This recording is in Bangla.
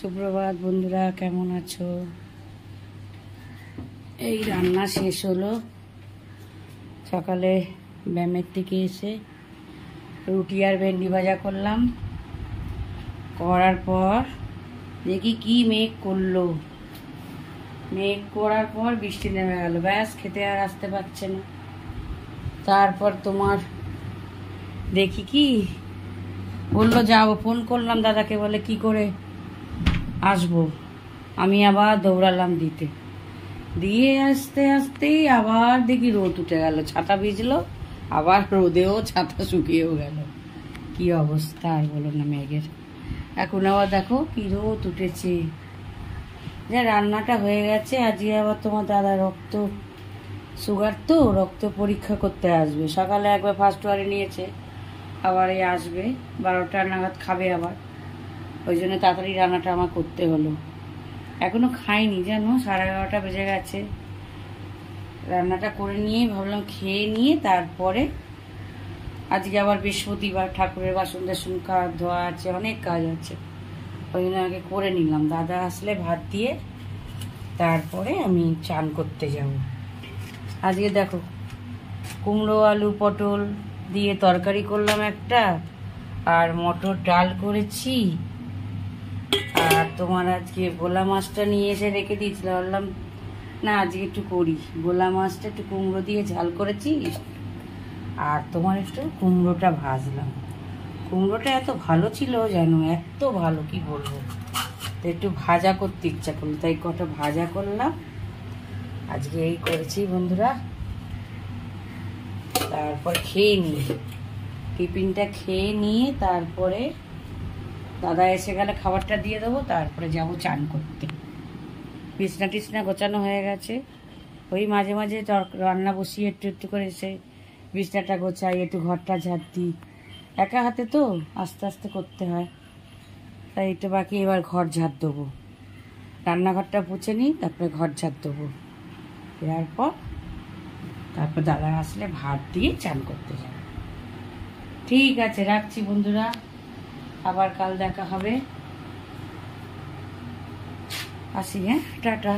সুপ্রভাত বন্ধুরা কেমন আছো এই রান্না শেষ হলো সকালে ব্যায়ামের থেকে এসে রুটি আর ভেন্ডি ভাজা করলাম করার পর দেখি কি মেঘ করলো মেঘ করার পর বৃষ্টি নেমে গেল ব্যাস খেতে আর আসতে পারছে না তারপর তোমার দেখি কি বললো যাবো ফোন করলাম দাদাকে বলে কি করে আসবো আমি আবার দৌড়ালাম দিতে দিয়ে আসতে আসতেই আবার দেখি রোদ উঠে গেল ছাতা ভিজলো আবার রোদেও ছাতা শুকিয়েও গেল কি অবস্থা আর বলো না মেঘের এখন আবার দেখো কি রোদ উঠেছে যা রান্নাটা হয়ে গেছে আজকে আবার তোমার দাদা রক্ত সুগার তো রক্ত পরীক্ষা করতে আসবে সকালে একবার ফার্স্ট ওয়ারে নিয়েছে আবার এই আসবে বারোটা নাগাদ খাবে আবার ওই জন্য তাড়াতাড়ি রান্নাটা আমার করতে হলো এখনও খাইনি জানো সাড়ে এগারোটা বেজে গেছে রান্নাটা করে নিয়ে ভাবলাম খেয়ে নিয়ে তারপরে আজকে আবার বৃহস্পতিবার ঠাকুরের বাসন টাসন কাজ ধোয়া আছে অনেক কাজ আছে ওই জন্য আগে করে নিলাম দাদা আসলে ভাত দিয়ে তারপরে আমি চান করতে যাব আজকে দেখো কুমড়ো আলু পটল দিয়ে তরকারি করলাম একটা আর মটর ডাল করেছি আর তোমার আজকে ভোলা মাছটা নিয়ে এসে রেখে দিয়েছিল বললাম না আজকে একটু করি ভোলা মাছটা একটু কুমড়ো দিয়ে ঝাল করেছি আর তোমার একটু কুমড়োটা ভাজলাম কুমড়োটা এত ভালো ছিল যেন এত ভালো কি বলবো তো একটু ভাজা করতে ইচ্ছা করলো তাই কটা ভাজা করলাম আজকে এই করেছি বন্ধুরা তারপর খেয়ে নিই টিফিনটা খেয়ে নিয়ে তারপরে দাদা এসে গেলে খাবারটা দিয়ে দেবো তারপরে যাব চান করতে বিছনা টিছনা গোছানো হয়ে গেছে ওই মাঝে মাঝে রান্না বসিয়ে একটু একটু করে এসে বিছনাটা গোছাই একটু ঘরটা ঝাড় দিই একা হাতে তো আস্তে আস্তে করতে হয় তাই একটু বাকি এবার ঘর ঝাড় দেবো রান্নাঘরটা পুছে নিই তারপরে ঘর ঝাড় দেবো দেওয়ার পর তারপর দাদা আসলে ভাত দিয়ে চান করতে যাবে ঠিক আছে রাখছি বন্ধুরা আবার কাল দেখা হবে আসি হ্যাঁ টাটা